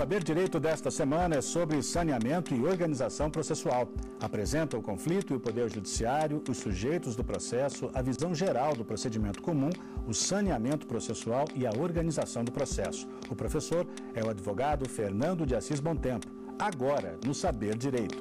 Saber Direito desta semana é sobre saneamento e organização processual. Apresenta o conflito e o Poder Judiciário, os sujeitos do processo, a visão geral do procedimento comum, o saneamento processual e a organização do processo. O professor é o advogado Fernando de Assis Tempo. Agora, no Saber Direito.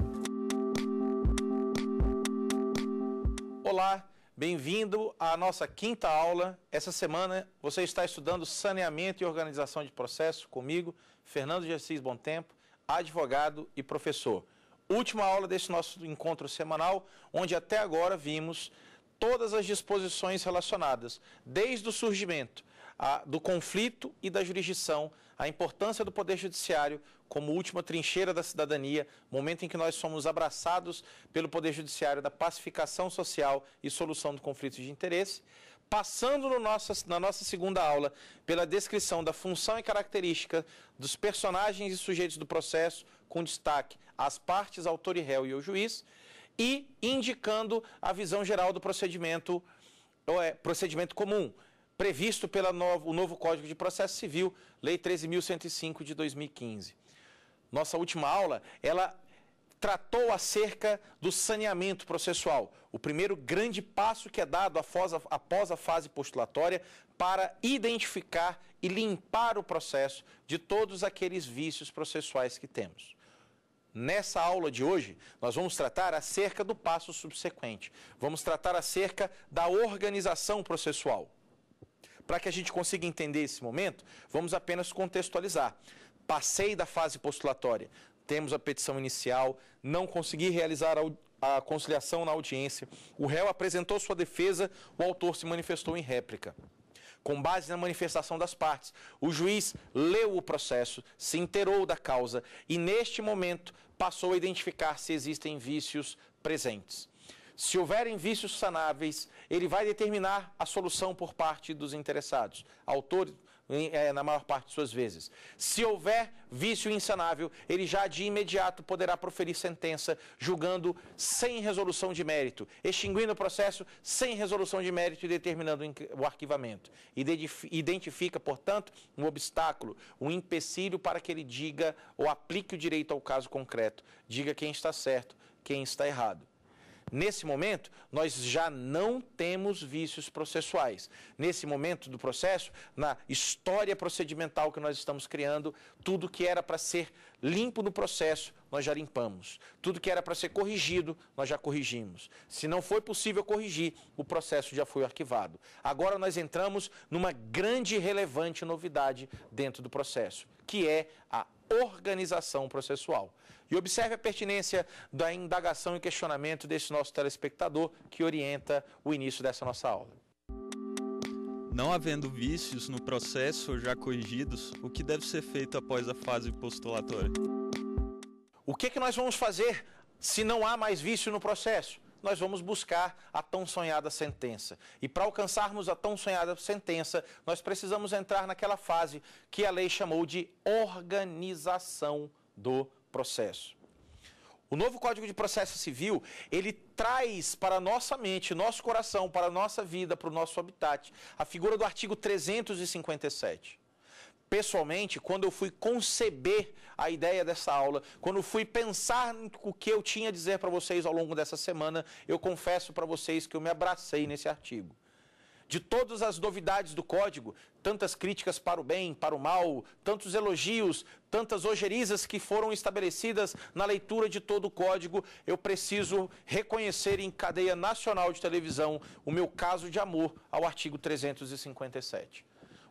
Olá, bem-vindo à nossa quinta aula. Essa semana você está estudando saneamento e organização de processo comigo, Fernando de Bom Tempo, advogado e professor. Última aula desse nosso encontro semanal, onde até agora vimos todas as disposições relacionadas, desde o surgimento a, do conflito e da jurisdição, a importância do Poder Judiciário como última trincheira da cidadania, momento em que nós somos abraçados pelo Poder Judiciário da pacificação social e solução do conflito de interesse. Passando no nossa, na nossa segunda aula pela descrição da função e característica dos personagens e sujeitos do processo, com destaque às partes, autor e réu e o juiz, e indicando a visão geral do procedimento, ou é, procedimento comum, previsto pelo novo, novo Código de Processo Civil, Lei 13.105 de 2015. Nossa última aula, ela tratou acerca do saneamento processual, o primeiro grande passo que é dado após a, após a fase postulatória para identificar e limpar o processo de todos aqueles vícios processuais que temos. Nessa aula de hoje, nós vamos tratar acerca do passo subsequente. Vamos tratar acerca da organização processual. Para que a gente consiga entender esse momento, vamos apenas contextualizar. Passei da fase postulatória, temos a petição inicial, não consegui realizar a, a conciliação na audiência. O réu apresentou sua defesa, o autor se manifestou em réplica com base na manifestação das partes. O juiz leu o processo, se inteirou da causa e, neste momento, passou a identificar se existem vícios presentes. Se houverem vícios sanáveis, ele vai determinar a solução por parte dos interessados, autores, é, na maior parte de suas vezes. Se houver vício insanável, ele já de imediato poderá proferir sentença julgando sem resolução de mérito, extinguindo o processo sem resolução de mérito e determinando o arquivamento. Identifica, portanto, um obstáculo, um empecilho para que ele diga ou aplique o direito ao caso concreto, diga quem está certo, quem está errado. Nesse momento, nós já não temos vícios processuais. Nesse momento do processo, na história procedimental que nós estamos criando, tudo que era para ser limpo no processo, nós já limpamos. Tudo que era para ser corrigido, nós já corrigimos. Se não foi possível corrigir, o processo já foi arquivado. Agora nós entramos numa grande e relevante novidade dentro do processo, que é a organização processual. E observe a pertinência da indagação e questionamento desse nosso telespectador que orienta o início dessa nossa aula. Não havendo vícios no processo ou já corrigidos, o que deve ser feito após a fase postulatória? O que, é que nós vamos fazer se não há mais vício no processo? nós vamos buscar a tão sonhada sentença. E para alcançarmos a tão sonhada sentença, nós precisamos entrar naquela fase que a lei chamou de organização do processo. O novo Código de Processo Civil, ele traz para a nossa mente, nosso coração, para a nossa vida, para o nosso habitat, a figura do artigo 357. Pessoalmente, quando eu fui conceber a ideia dessa aula, quando fui pensar o que eu tinha a dizer para vocês ao longo dessa semana, eu confesso para vocês que eu me abracei nesse artigo de todas as novidades do código, tantas críticas para o bem, para o mal, tantos elogios, tantas ogerizas que foram estabelecidas na leitura de todo o código, eu preciso reconhecer em cadeia nacional de televisão o meu caso de amor ao artigo 357.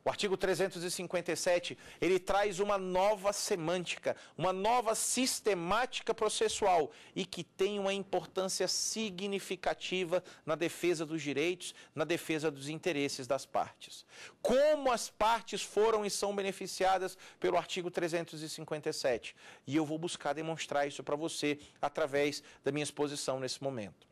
O artigo 357, ele traz uma nova semântica, uma nova sistemática processual e que tem uma importância significativa na defesa dos direitos, na defesa dos interesses das partes. Como as partes foram e são beneficiadas pelo artigo 357? E eu vou buscar demonstrar isso para você através da minha exposição nesse momento.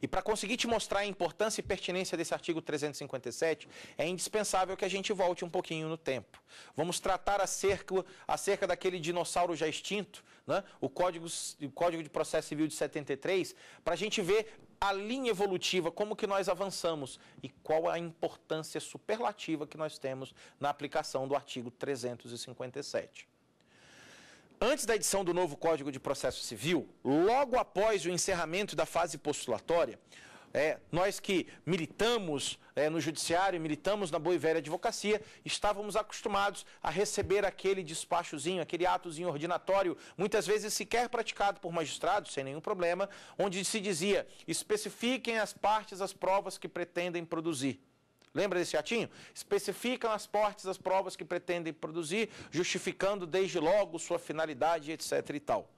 E para conseguir te mostrar a importância e pertinência desse artigo 357, é indispensável que a gente volte um pouquinho no tempo. Vamos tratar acerca, acerca daquele dinossauro já extinto, né? o, Código, o Código de Processo Civil de 73, para a gente ver a linha evolutiva, como que nós avançamos e qual a importância superlativa que nós temos na aplicação do artigo 357. Antes da edição do novo Código de Processo Civil, logo após o encerramento da fase postulatória, é, nós que militamos é, no judiciário, militamos na boa e velha advocacia, estávamos acostumados a receber aquele despachozinho, aquele atozinho ordinatório, muitas vezes sequer praticado por magistrados, sem nenhum problema, onde se dizia, especifiquem as partes, as provas que pretendem produzir. Lembra desse atinho? Especificam as partes das provas que pretendem produzir, justificando desde logo sua finalidade, etc. e tal.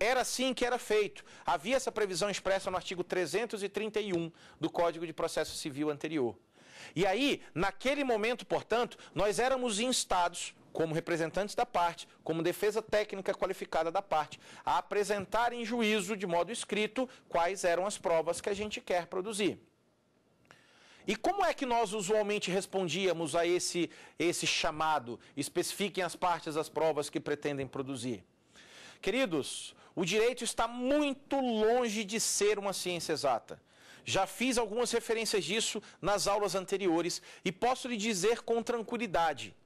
Era assim que era feito. Havia essa previsão expressa no artigo 331 do Código de Processo Civil anterior. E aí, naquele momento, portanto, nós éramos instados, como representantes da parte, como defesa técnica qualificada da parte, a apresentar em juízo, de modo escrito, quais eram as provas que a gente quer produzir. E como é que nós usualmente respondíamos a esse, esse chamado? Especifiquem as partes das provas que pretendem produzir. Queridos, o direito está muito longe de ser uma ciência exata. Já fiz algumas referências disso nas aulas anteriores e posso lhe dizer com tranquilidade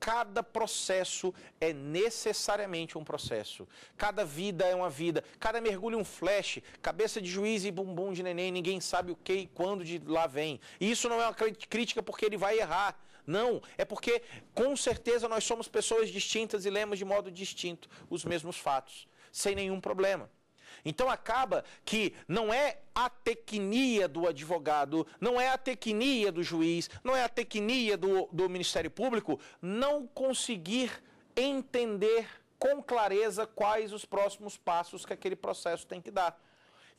cada processo é necessariamente um processo. Cada vida é uma vida. Cada mergulho um flash. Cabeça de juiz e bumbum de neném. Ninguém sabe o que e quando de lá vem. E isso não é uma crítica porque ele vai errar. Não, é porque com certeza nós somos pessoas distintas e lemos de modo distinto os mesmos fatos, sem nenhum problema. Então acaba que não é a tecnia do advogado, não é a tecnia do juiz, não é a tecnia do, do Ministério Público não conseguir entender com clareza quais os próximos passos que aquele processo tem que dar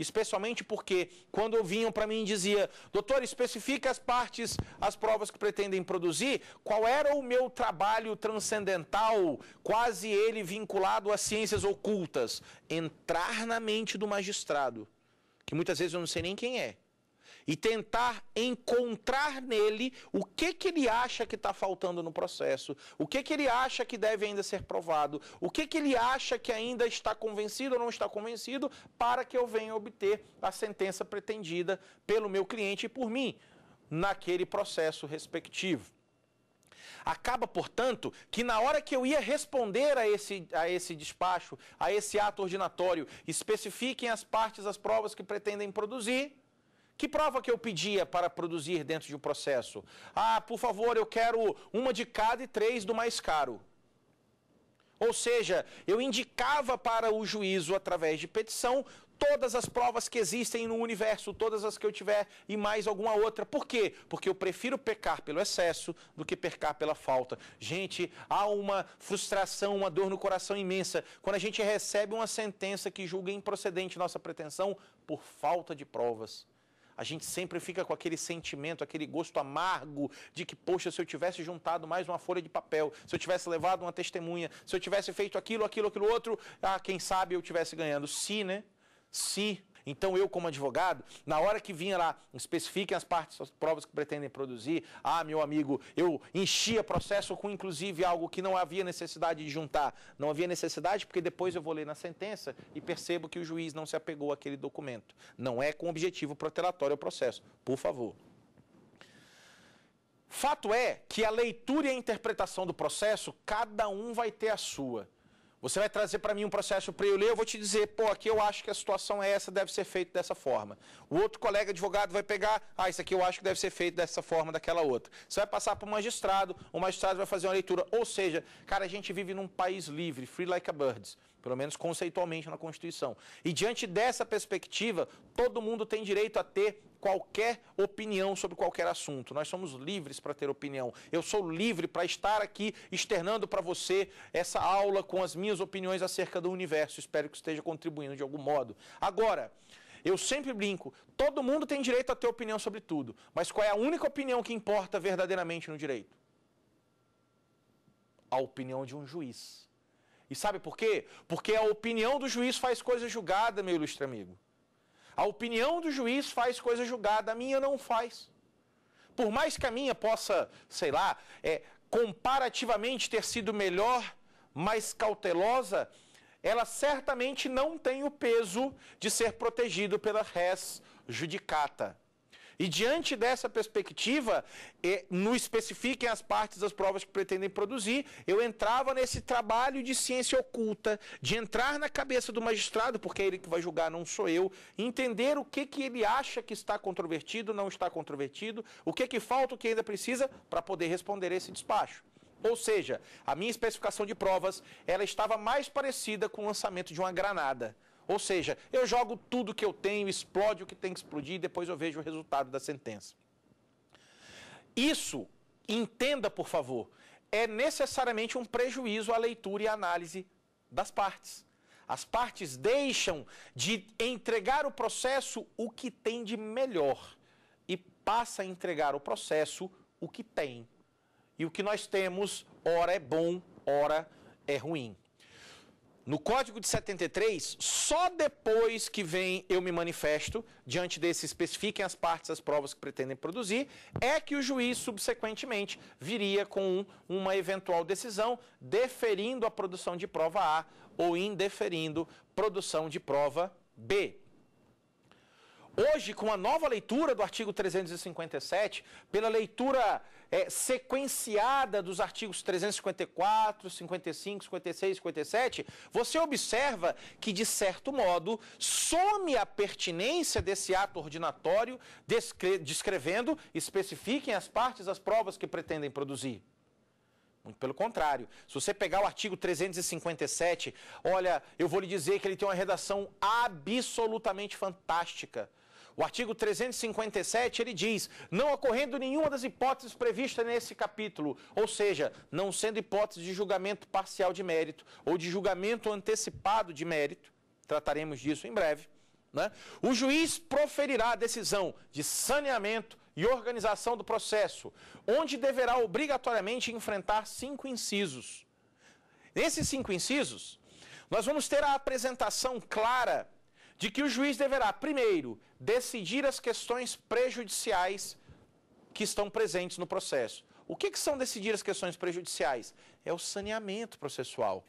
especialmente porque quando vinham para mim e dizia, doutor, especifica as partes, as provas que pretendem produzir, qual era o meu trabalho transcendental, quase ele vinculado às ciências ocultas? Entrar na mente do magistrado, que muitas vezes eu não sei nem quem é, e tentar encontrar nele o que, que ele acha que está faltando no processo, o que, que ele acha que deve ainda ser provado, o que, que ele acha que ainda está convencido ou não está convencido, para que eu venha obter a sentença pretendida pelo meu cliente e por mim naquele processo respectivo. Acaba, portanto, que na hora que eu ia responder a esse, a esse despacho, a esse ato ordinatório, especifiquem as partes, as provas que pretendem produzir, que prova que eu pedia para produzir dentro de um processo? Ah, por favor, eu quero uma de cada e três do mais caro. Ou seja, eu indicava para o juízo, através de petição, todas as provas que existem no universo, todas as que eu tiver e mais alguma outra. Por quê? Porque eu prefiro pecar pelo excesso do que pecar pela falta. Gente, há uma frustração, uma dor no coração imensa quando a gente recebe uma sentença que julga improcedente nossa pretensão por falta de provas a gente sempre fica com aquele sentimento, aquele gosto amargo de que, poxa, se eu tivesse juntado mais uma folha de papel, se eu tivesse levado uma testemunha, se eu tivesse feito aquilo, aquilo, aquilo outro, ah, quem sabe eu tivesse ganhando. Se, né? Se então eu, como advogado, na hora que vinha lá, especifiquem as partes, as provas que pretendem produzir. Ah, meu amigo, eu enchia processo com inclusive algo que não havia necessidade de juntar. Não havia necessidade porque depois eu vou ler na sentença e percebo que o juiz não se apegou àquele documento. Não é com objetivo protelatório o processo. Por favor. Fato é que a leitura e a interpretação do processo, cada um vai ter a sua. Você vai trazer para mim um processo para eu ler, eu vou te dizer, pô, aqui eu acho que a situação é essa, deve ser feito dessa forma. O outro colega advogado vai pegar, ah, isso aqui eu acho que deve ser feito dessa forma, daquela outra. Você vai passar para o magistrado, o magistrado vai fazer uma leitura. Ou seja, cara, a gente vive num país livre, free like a birds, pelo menos conceitualmente na Constituição. E diante dessa perspectiva, todo mundo tem direito a ter qualquer opinião sobre qualquer assunto. Nós somos livres para ter opinião. Eu sou livre para estar aqui externando para você essa aula com as minhas opiniões acerca do universo. Espero que esteja contribuindo de algum modo. Agora, eu sempre brinco, todo mundo tem direito a ter opinião sobre tudo, mas qual é a única opinião que importa verdadeiramente no direito? A opinião de um juiz. E sabe por quê? Porque a opinião do juiz faz coisa julgada, meu ilustre amigo. A opinião do juiz faz coisa julgada, a minha não faz. Por mais que a minha possa, sei lá, é, comparativamente ter sido melhor, mais cautelosa, ela certamente não tem o peso de ser protegido pela res judicata. E diante dessa perspectiva, eh, no especifiquem as partes das provas que pretendem produzir, eu entrava nesse trabalho de ciência oculta, de entrar na cabeça do magistrado, porque é ele que vai julgar, não sou eu, entender o que, que ele acha que está controvertido, não está controvertido, o que, que falta, o que ainda precisa para poder responder esse despacho. Ou seja, a minha especificação de provas, ela estava mais parecida com o lançamento de uma granada. Ou seja, eu jogo tudo que eu tenho, explode o que tem que explodir e depois eu vejo o resultado da sentença. Isso, entenda por favor, é necessariamente um prejuízo à leitura e análise das partes. As partes deixam de entregar o processo o que tem de melhor e passa a entregar o processo o que tem. E o que nós temos, ora é bom, ora é ruim. No Código de 73, só depois que vem eu me manifesto, diante desse especifiquem as partes, as provas que pretendem produzir, é que o juiz, subsequentemente, viria com uma eventual decisão, deferindo a produção de prova A ou indeferindo produção de prova B. Hoje, com a nova leitura do artigo 357, pela leitura é, sequenciada dos artigos 354, 55, 56, 57, você observa que, de certo modo, some a pertinência desse ato ordinatório, descre descrevendo, especifiquem as partes das provas que pretendem produzir. Muito pelo contrário. Se você pegar o artigo 357, olha, eu vou lhe dizer que ele tem uma redação absolutamente fantástica. O artigo 357 ele diz: não ocorrendo nenhuma das hipóteses previstas nesse capítulo, ou seja, não sendo hipótese de julgamento parcial de mérito ou de julgamento antecipado de mérito, trataremos disso em breve. Né? O juiz proferirá a decisão de saneamento e organização do processo, onde deverá obrigatoriamente enfrentar cinco incisos. Nesses cinco incisos, nós vamos ter a apresentação clara de que o juiz deverá, primeiro, decidir as questões prejudiciais que estão presentes no processo. O que, que são decidir as questões prejudiciais? É o saneamento processual.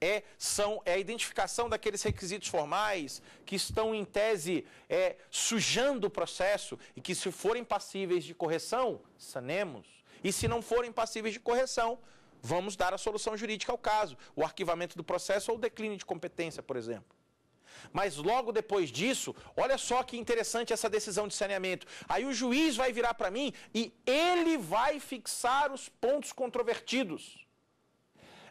É, são, é a identificação daqueles requisitos formais que estão, em tese, é, sujando o processo e que, se forem passíveis de correção, sanemos. E se não forem passíveis de correção, vamos dar a solução jurídica ao caso, o arquivamento do processo ou o declínio de competência, por exemplo. Mas logo depois disso, olha só que interessante essa decisão de saneamento. Aí o juiz vai virar para mim e ele vai fixar os pontos controvertidos.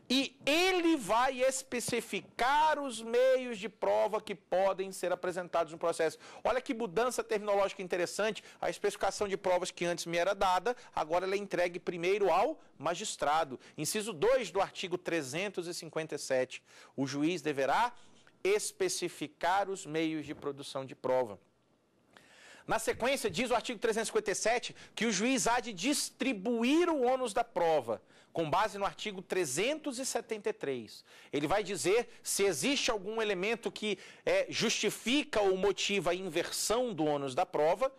E ele vai especificar os meios de prova que podem ser apresentados no processo. Olha que mudança terminológica interessante. A especificação de provas que antes me era dada, agora ela é entregue primeiro ao magistrado. Inciso 2 do artigo 357. O juiz deverá especificar os meios de produção de prova. Na sequência, diz o artigo 357 que o juiz há de distribuir o ônus da prova, com base no artigo 373. Ele vai dizer se existe algum elemento que é, justifica ou motiva a inversão do ônus da prova,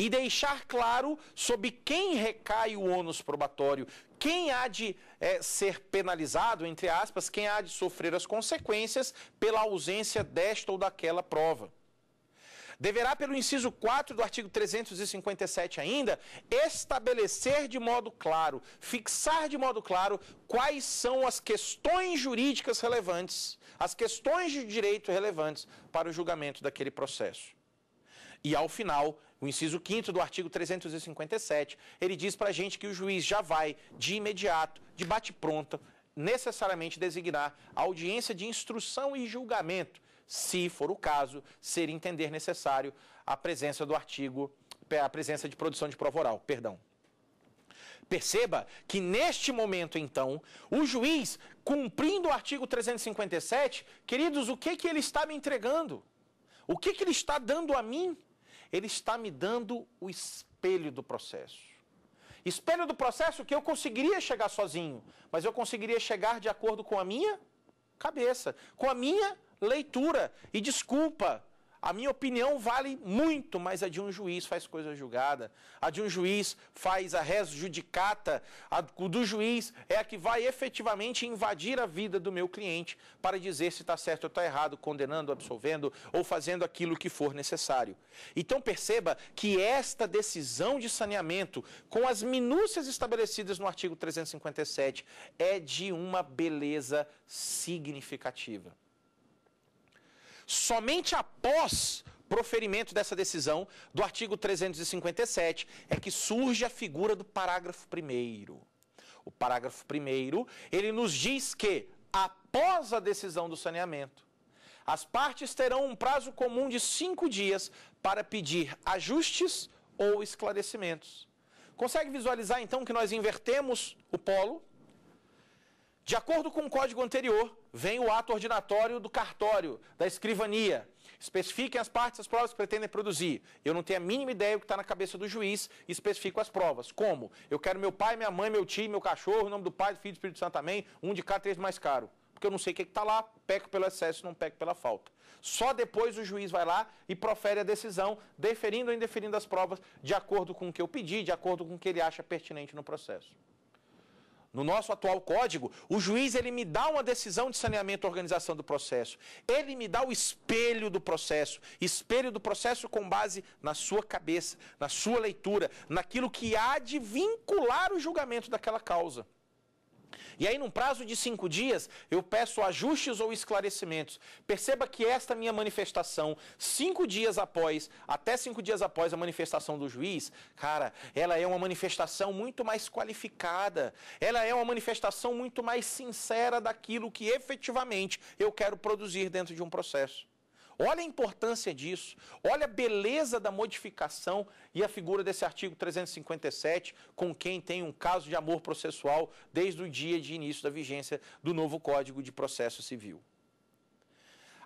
e deixar claro sobre quem recai o ônus probatório, quem há de é, ser penalizado, entre aspas, quem há de sofrer as consequências pela ausência desta ou daquela prova deverá, pelo inciso 4 do artigo 357 ainda, estabelecer de modo claro, fixar de modo claro quais são as questões jurídicas relevantes, as questões de direito relevantes para o julgamento daquele processo. E ao final, o inciso 5 do artigo 357, ele diz para a gente que o juiz já vai, de imediato, de bate-pronta, necessariamente designar audiência de instrução e julgamento, se for o caso, ser entender necessário a presença do artigo, a presença de produção de prova oral, perdão. Perceba que neste momento, então, o juiz, cumprindo o artigo 357, queridos, o que, que ele está me entregando? O que, que ele está dando a mim? Ele está me dando o espelho do processo. Espelho do processo que eu conseguiria chegar sozinho, mas eu conseguiria chegar de acordo com a minha cabeça, com a minha leitura. E desculpa, a minha opinião vale muito, mas a de um juiz faz coisa julgada. A de um juiz faz a res judicata. A do juiz é a que vai efetivamente invadir a vida do meu cliente para dizer se está certo ou está errado, condenando, absolvendo ou fazendo aquilo que for necessário. Então perceba que esta decisão de saneamento, com as minúcias estabelecidas no artigo 357, é de uma beleza significativa. Somente após proferimento dessa decisão do artigo 357 é que surge a figura do parágrafo 1 O parágrafo 1 ele nos diz que após a decisão do saneamento, as partes terão um prazo comum de cinco dias para pedir ajustes ou esclarecimentos. Consegue visualizar então que nós invertemos o polo? De acordo com o código anterior, vem o ato ordinatório do cartório, da escrivania. Especifiquem as partes as provas que pretendem produzir. Eu não tenho a mínima ideia do que está na cabeça do juiz e especifico as provas. Como? Eu quero meu pai, minha mãe, meu tio, meu cachorro, o nome do pai, do filho do Espírito Santo também, um de cada três mais caro. Porque eu não sei o que está lá, peco pelo excesso, não peco pela falta. Só depois o juiz vai lá e profere a decisão, deferindo ou indeferindo as provas de acordo com o que eu pedi, de acordo com o que ele acha pertinente no processo no nosso atual código, o juiz ele me dá uma decisão de saneamento e organização do processo. Ele me dá o espelho do processo, espelho do processo com base na sua cabeça, na sua leitura, naquilo que há de vincular o julgamento daquela causa. E aí, num prazo de cinco dias, eu peço ajustes ou esclarecimentos. Perceba que esta minha manifestação, cinco dias após, até cinco dias após a manifestação do juiz, cara, ela é uma manifestação muito mais qualificada, ela é uma manifestação muito mais sincera daquilo que efetivamente eu quero produzir dentro de um processo. Olha a importância disso, olha a beleza da modificação e a figura desse artigo 357 com quem tem um caso de amor processual desde o dia de início da vigência do novo Código de Processo Civil.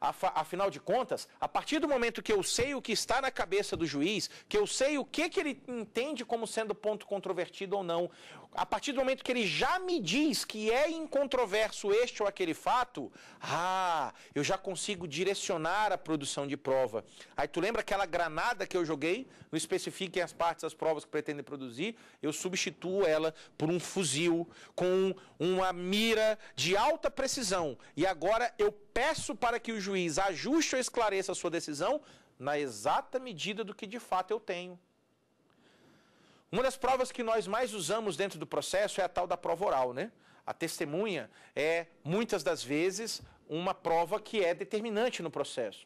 Afinal de contas, a partir do momento que eu sei o que está na cabeça do juiz, que eu sei o que, que ele entende como sendo ponto controvertido ou não, a partir do momento que ele já me diz que é incontroverso este ou aquele fato, ah, eu já consigo direcionar a produção de prova. Aí tu lembra aquela granada que eu joguei? Não especifiquem as partes das provas que pretendem produzir, eu substituo ela por um fuzil com uma mira de alta precisão. E agora eu peço para que o juiz ajuste ou esclareça a sua decisão na exata medida do que de fato eu tenho. Uma das provas que nós mais usamos dentro do processo é a tal da prova oral, né? A testemunha é, muitas das vezes, uma prova que é determinante no processo.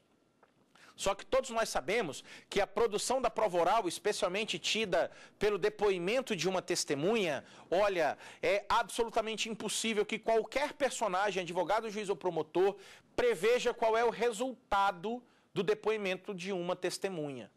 Só que todos nós sabemos que a produção da prova oral, especialmente tida pelo depoimento de uma testemunha, olha, é absolutamente impossível que qualquer personagem, advogado, juiz ou promotor, preveja qual é o resultado do depoimento de uma testemunha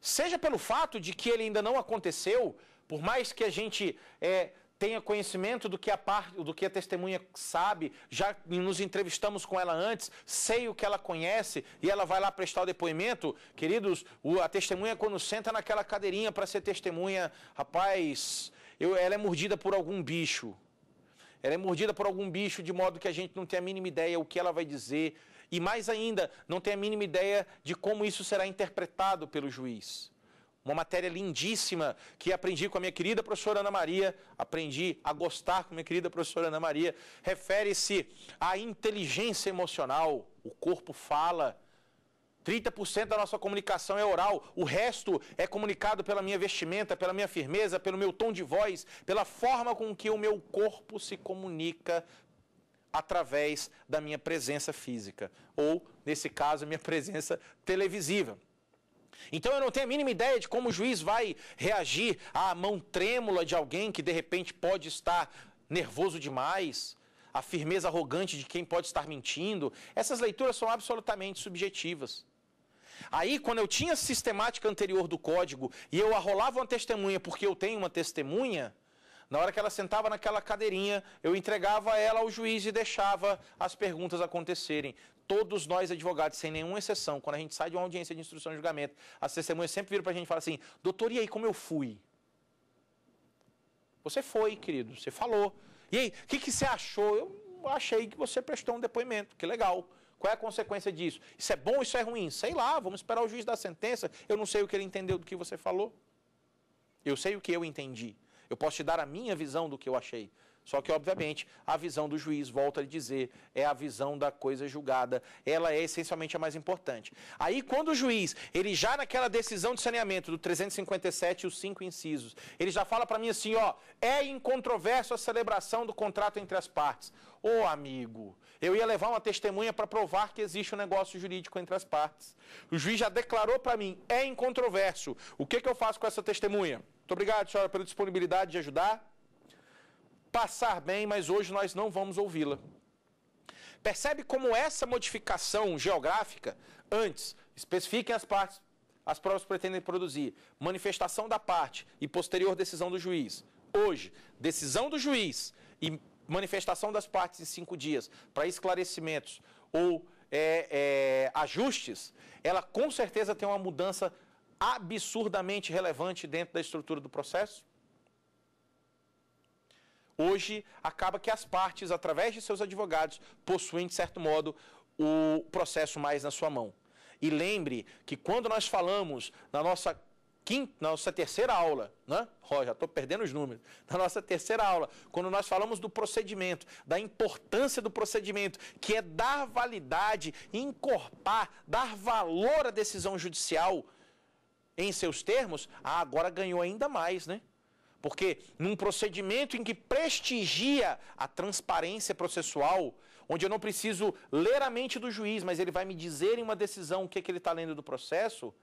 seja pelo fato de que ele ainda não aconteceu, por mais que a gente é, tenha conhecimento do que, a parte, do que a testemunha sabe, já nos entrevistamos com ela antes, sei o que ela conhece e ela vai lá prestar o depoimento. Queridos, a testemunha, quando senta naquela cadeirinha para ser testemunha, rapaz, eu, ela é mordida por algum bicho. Ela é mordida por algum bicho de modo que a gente não tem a mínima ideia o que ela vai dizer e mais ainda, não tem a mínima ideia de como isso será interpretado pelo juiz. Uma matéria lindíssima que aprendi com a minha querida professora Ana Maria, aprendi a gostar com a minha querida professora Ana Maria, refere-se à inteligência emocional. O corpo fala. 30% da nossa comunicação é oral, o resto é comunicado pela minha vestimenta, pela minha firmeza, pelo meu tom de voz, pela forma com que o meu corpo se comunica através da minha presença física, ou, nesse caso, minha presença televisiva. Então eu não tenho a mínima ideia de como o juiz vai reagir à mão trêmula de alguém que de repente pode estar nervoso demais, à firmeza arrogante de quem pode estar mentindo. Essas leituras são absolutamente subjetivas. Aí, quando eu tinha a sistemática anterior do código e eu arrolava uma testemunha porque eu tenho uma testemunha, na hora que ela sentava naquela cadeirinha, eu entregava ela ao juiz e deixava as perguntas acontecerem. Todos nós advogados, sem nenhuma exceção, quando a gente sai de uma audiência de instrução e julgamento, as testemunhas sempre viram para a gente e falam assim: doutor, e aí como eu fui? Você foi, querido, você falou. E aí, o que, que você achou? Eu achei que você prestou um depoimento, que legal. Qual é a consequência disso? Isso é bom, isso é ruim? Sei lá, vamos esperar o juiz dar a sentença. Eu não sei o que ele entendeu do que você falou. Eu sei o que eu entendi. Eu posso te dar a minha visão do que eu achei. Só que, obviamente, a visão do juiz, volta a dizer, é a visão da coisa julgada. Ela é essencialmente a mais importante. Aí, quando o juiz, ele já naquela decisão de saneamento do 357 e os cinco incisos, ele já fala para mim assim, ó, é incontroverso a celebração do contrato entre as partes. Ô, amigo, eu ia levar uma testemunha para provar que existe um negócio jurídico entre as partes. O juiz já declarou para mim, é incontroverso. O que, que eu faço com essa testemunha? Muito obrigado, senhora, pela disponibilidade de ajudar. Passar bem, mas hoje nós não vamos ouvi-la. Percebe como essa modificação geográfica, antes, especifiquem as partes, as provas pretendem produzir, manifestação da parte e posterior decisão do juiz. Hoje, decisão do juiz e manifestação das partes em cinco dias para esclarecimentos ou é, é, ajustes, ela com certeza tem uma mudança absurdamente relevante dentro da estrutura do processo? Hoje, acaba que as partes, através de seus advogados, possuem, de certo modo, o processo mais na sua mão. E lembre que quando nós falamos na nossa quinta, na nossa terceira aula, né? Oh, já estou perdendo os números. Na nossa terceira aula, quando nós falamos do procedimento, da importância do procedimento, que é dar validade, encorpar, dar valor à decisão judicial, em seus termos, ah, agora ganhou ainda mais, né? Porque num procedimento em que prestigia a transparência processual, onde eu não preciso ler a mente do juiz, mas ele vai me dizer em uma decisão o que, é que ele está lendo do processo,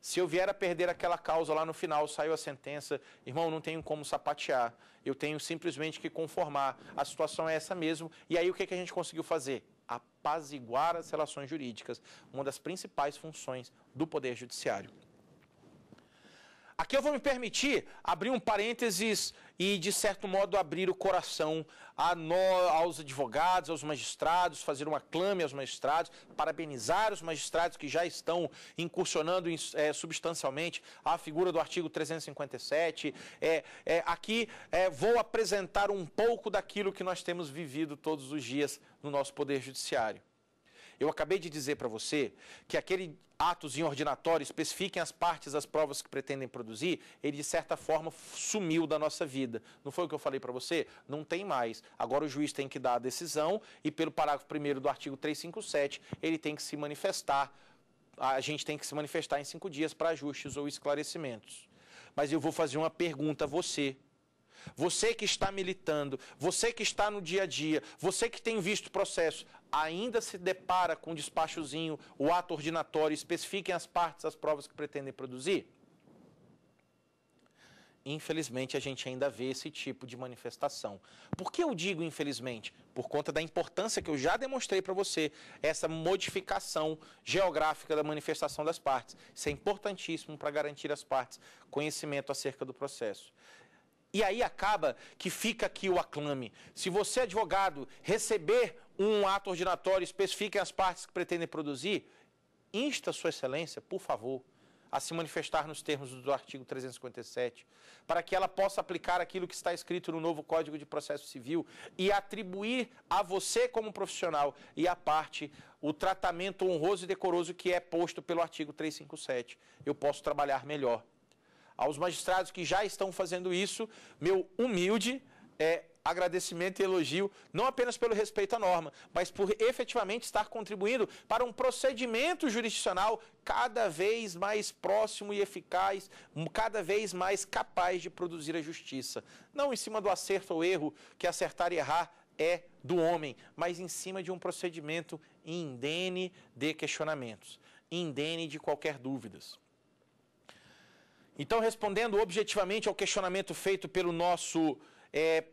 se eu vier a perder aquela causa lá no final, saiu a sentença, irmão, não tenho como sapatear, eu tenho simplesmente que conformar, a situação é essa mesmo, e aí o que, é que a gente conseguiu fazer? Apaziguar as relações jurídicas, uma das principais funções do Poder Judiciário. Aqui eu vou me permitir abrir um parênteses e, de certo modo, abrir o coração no, aos advogados, aos magistrados, fazer uma clame aos magistrados, parabenizar os magistrados que já estão incursionando é, substancialmente a figura do artigo 357. É, é, aqui é, vou apresentar um pouco daquilo que nós temos vivido todos os dias no nosso Poder Judiciário. Eu acabei de dizer para você que aquele atos em ordinatório especifiquem as partes das provas que pretendem produzir, ele de certa forma sumiu da nossa vida. Não foi o que eu falei para você? Não tem mais. Agora o juiz tem que dar a decisão e pelo parágrafo 1 do artigo 357, ele tem que se manifestar. A gente tem que se manifestar em cinco dias para ajustes ou esclarecimentos. Mas eu vou fazer uma pergunta a você. Você que está militando, você que está no dia a dia, você que tem visto o processo, ainda se depara com um despachozinho, o ato ordinatório, especifiquem as partes, as provas que pretendem produzir? Infelizmente, a gente ainda vê esse tipo de manifestação. Por que eu digo infelizmente? Por conta da importância que eu já demonstrei para você, essa modificação geográfica da manifestação das partes. Isso é importantíssimo para garantir às partes conhecimento acerca do processo. E aí acaba que fica aqui o aclame. Se você, advogado, receber um ato ordinatório, especifique as partes que pretendem produzir, insta Sua Excelência, por favor, a se manifestar nos termos do artigo 357, para que ela possa aplicar aquilo que está escrito no novo Código de Processo Civil e atribuir a você, como profissional e à parte, o tratamento honroso e decoroso que é posto pelo artigo 357. Eu posso trabalhar melhor aos magistrados que já estão fazendo isso, meu humilde é, agradecimento e elogio, não apenas pelo respeito à norma, mas por efetivamente estar contribuindo para um procedimento jurisdicional cada vez mais próximo e eficaz, cada vez mais capaz de produzir a justiça. Não em cima do acerto ou erro, que acertar e errar é do homem, mas em cima de um procedimento indene de questionamentos, indene de qualquer dúvidas. Então, respondendo objetivamente ao questionamento feito pelo nosso é,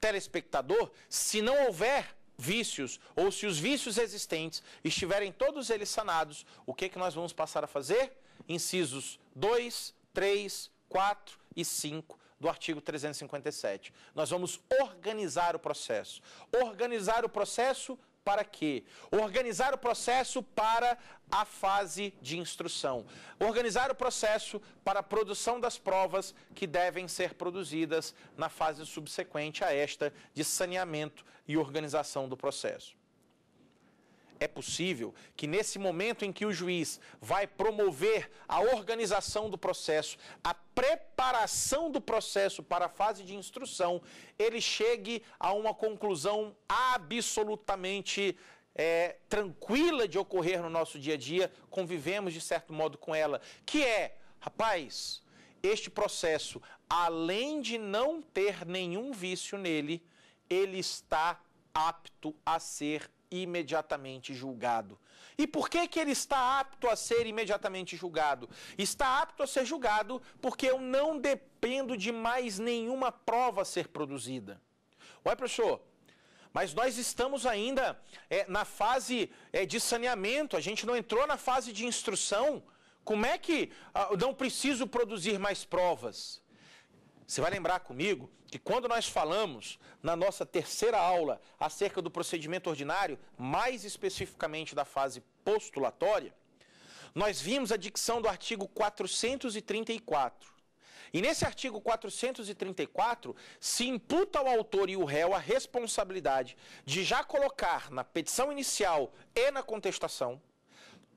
telespectador, se não houver vícios ou se os vícios existentes estiverem todos eles sanados, o que, é que nós vamos passar a fazer? Incisos 2, 3, 4 e 5 do artigo 357. Nós vamos organizar o processo. Organizar o processo para quê? Organizar o processo para a fase de instrução. Organizar o processo para a produção das provas que devem ser produzidas na fase subsequente a esta de saneamento e organização do processo. É possível que nesse momento em que o juiz vai promover a organização do processo, a preparação do processo para a fase de instrução, ele chegue a uma conclusão absolutamente é, tranquila de ocorrer no nosso dia a dia, convivemos de certo modo com ela, que é, rapaz, este processo, além de não ter nenhum vício nele, ele está apto a ser imediatamente julgado. E por que, que ele está apto a ser imediatamente julgado? Está apto a ser julgado porque eu não dependo de mais nenhuma prova ser produzida. Ué, professor, mas nós estamos ainda é, na fase é, de saneamento, a gente não entrou na fase de instrução. Como é que ah, não preciso produzir mais provas? Você vai lembrar comigo que quando nós falamos na nossa terceira aula acerca do procedimento ordinário, mais especificamente da fase postulatória, nós vimos a dicção do artigo 434. E nesse artigo 434 se imputa ao autor e o réu a responsabilidade de já colocar na petição inicial e na contestação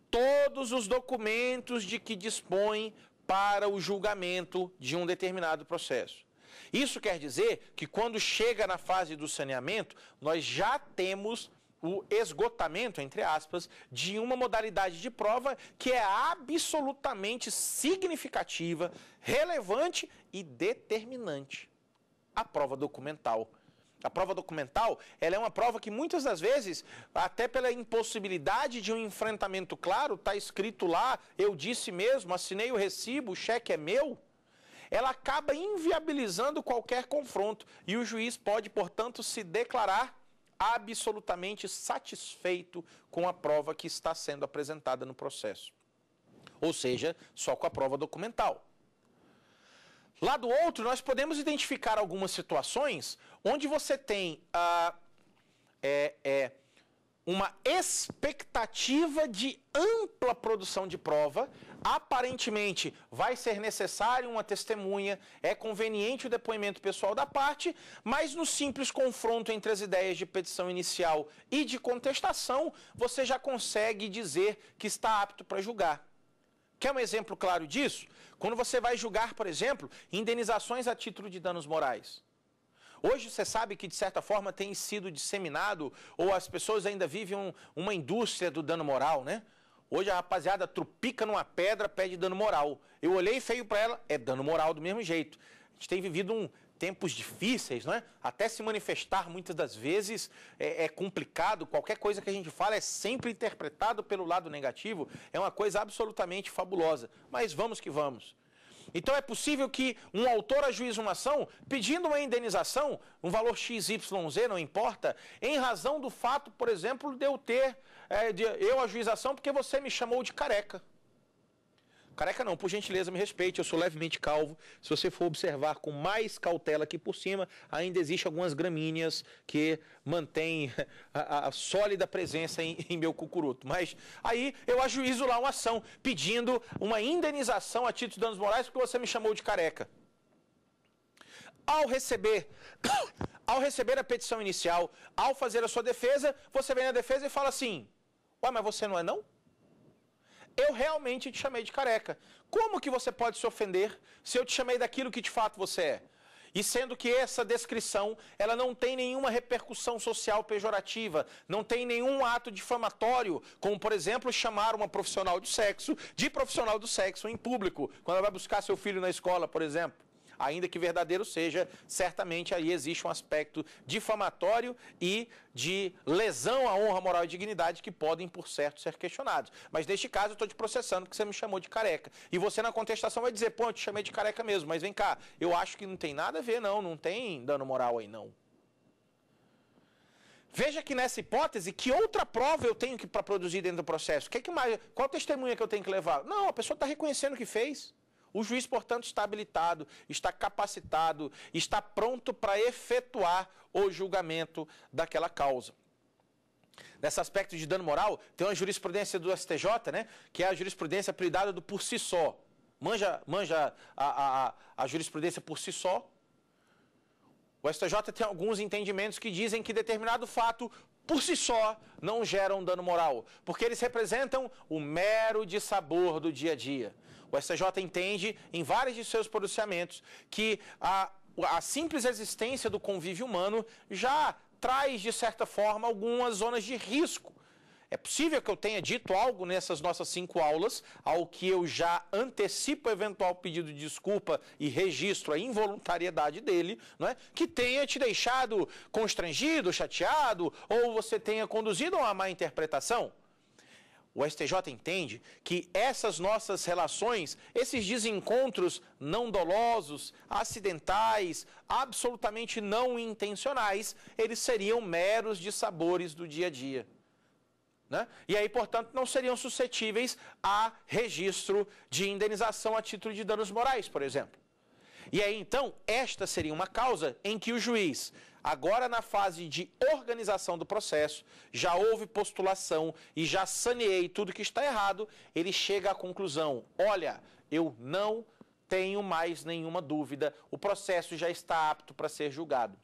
todos os documentos de que dispõe para o julgamento de um determinado processo. Isso quer dizer que quando chega na fase do saneamento, nós já temos o esgotamento, entre aspas, de uma modalidade de prova que é absolutamente significativa, relevante e determinante a prova documental a prova documental, ela é uma prova que muitas das vezes, até pela impossibilidade de um enfrentamento claro, está escrito lá, eu disse mesmo, assinei o recibo, o cheque é meu, ela acaba inviabilizando qualquer confronto e o juiz pode, portanto, se declarar absolutamente satisfeito com a prova que está sendo apresentada no processo. Ou seja, só com a prova documental. Lá do outro, nós podemos identificar algumas situações onde você tem ah, é, é, uma expectativa de ampla produção de prova. Aparentemente, vai ser necessário uma testemunha, é conveniente o depoimento pessoal da parte, mas no simples confronto entre as ideias de petição inicial e de contestação, você já consegue dizer que está apto para julgar. Quer um exemplo claro disso? Quando você vai julgar, por exemplo, indenizações a título de danos morais. Hoje você sabe que, de certa forma, tem sido disseminado, ou as pessoas ainda vivem um, uma indústria do dano moral, né? Hoje a rapaziada trupica numa pedra, pede dano moral. Eu olhei feio para ela, é dano moral do mesmo jeito. A gente tem vivido um tempos difíceis, não é? Até se manifestar muitas das vezes é, é, complicado. Qualquer coisa que a gente fala é sempre interpretado pelo lado negativo. É uma coisa absolutamente fabulosa. Mas vamos que vamos. Então é possível que um autor ajuize uma ação pedindo uma indenização, um valor XYZ, não importa, em razão do fato, por exemplo, de eu ter, é, de, eu ajuização porque você me chamou de careca. Careca não, por gentileza, me respeite, eu sou levemente calvo. Se você for observar com mais cautela aqui por cima, ainda existe algumas gramíneas que mantêm a, a sólida presença em, em, meu cucuruto. Mas aí eu ajuizo lá uma ação pedindo uma indenização a título de danos morais porque você me chamou de careca. Ao receber, ao receber a petição inicial, ao fazer a sua defesa, você vem na defesa e fala assim: Ué, mas você não é não? eu realmente te chamei de careca. Como que você pode se ofender se eu te chamei daquilo que de fato você é? E sendo que essa descrição, ela não tem nenhuma repercussão social pejorativa, não tem nenhum ato difamatório, como por exemplo, chamar uma profissional de sexo de profissional do sexo em público, quando ela vai buscar seu filho na escola, por exemplo ainda que verdadeiro seja, certamente aí existe um aspecto difamatório e de lesão à honra, moral e dignidade que podem, por certo, ser questionados. Mas neste caso eu estou te processando porque você me chamou de careca. E você na contestação vai dizer, pô, eu te chamei de careca mesmo, mas vem cá, eu acho que não tem nada a ver não, não tem dano moral aí não. Veja que nessa hipótese, que outra prova eu tenho para produzir dentro do processo? Que que mais, qual testemunha que eu tenho que levar? Não, a pessoa está reconhecendo o que fez. O juiz, portanto, está habilitado, está capacitado, está pronto para efetuar o julgamento daquela causa. Nesse aspecto de dano moral, tem uma jurisprudência do STJ, né, que é a jurisprudência apelidada do por si só. Manja, manja a, a, a jurisprudência por si só. O STJ tem alguns entendimentos que dizem que determinado fato por si só, não gera um dano moral, porque eles representam o mero dissabor do dia a dia. O STJ entende, em vários de seus pronunciamentos, que a, a simples existência do convívio humano já traz, de certa forma, algumas zonas de risco. É possível que eu tenha dito algo nessas nossas cinco aulas, ao que eu já antecipo eventual pedido de desculpa e registro a involuntariedade dele, não é? que tenha te deixado constrangido, chateado, ou você tenha conduzido a uma má interpretação. O STJ entende que essas nossas relações, esses desencontros não dolosos, acidentais, absolutamente não intencionais, eles seriam meros dissabores do dia a dia. Né? E aí, portanto, não seriam suscetíveis a registro de indenização a título de danos morais, por exemplo. E aí, então, esta seria uma causa em que o juiz Agora, na fase de organização do processo, já houve postulação e já saneei tudo que está errado, ele chega à conclusão: olha, eu não tenho mais nenhuma dúvida, o processo já está apto para ser julgado.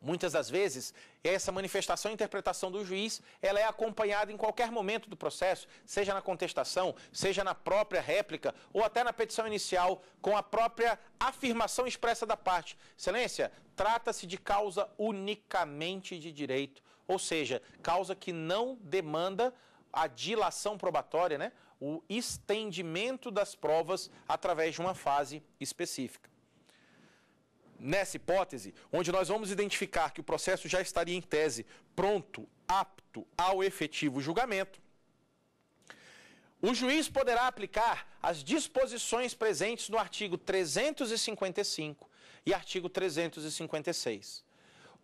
Muitas das vezes, essa manifestação e interpretação do juiz, ela é acompanhada em qualquer momento do processo, seja na contestação, seja na própria réplica ou até na petição inicial, com a própria afirmação expressa da parte. Excelência, trata-se de causa unicamente de direito, ou seja, causa que não demanda a dilação probatória, né? o estendimento das provas através de uma fase específica nessa hipótese, onde nós vamos identificar que o processo já estaria em tese pronto, apto ao efetivo julgamento, o juiz poderá aplicar as disposições presentes no artigo 355 e artigo 356.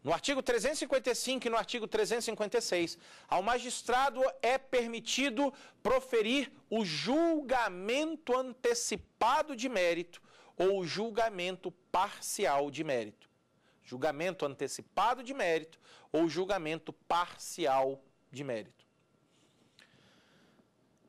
No artigo 355 e no artigo 356, ao magistrado é permitido proferir o julgamento antecipado de mérito ou julgamento parcial de mérito. Julgamento antecipado de mérito ou julgamento parcial de mérito.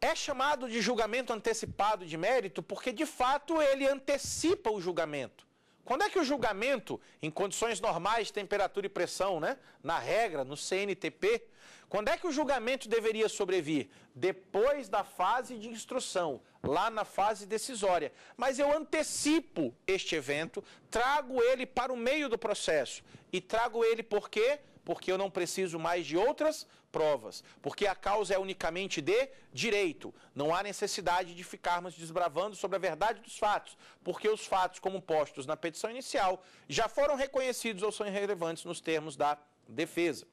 É chamado de julgamento antecipado de mérito porque, de fato, ele antecipa o julgamento. Quando é que o julgamento, em condições normais, temperatura e pressão, né? na regra, no CNTP, quando é que o julgamento deveria sobrevir? Depois da fase de instrução, lá na fase decisória. Mas eu antecipo este evento, trago ele para o meio do processo. E trago ele por quê? Porque eu não preciso mais de outras provas. Porque a causa é unicamente de direito. Não há necessidade de ficarmos desbravando sobre a verdade dos fatos. Porque os fatos, como postos na petição inicial, já foram reconhecidos ou são irrelevantes nos termos da defesa.